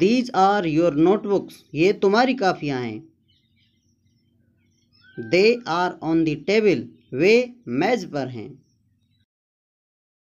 these are your notebooks ये तुम्हारी काफियाँ हैं they are on the table वे मेज़ पर हैं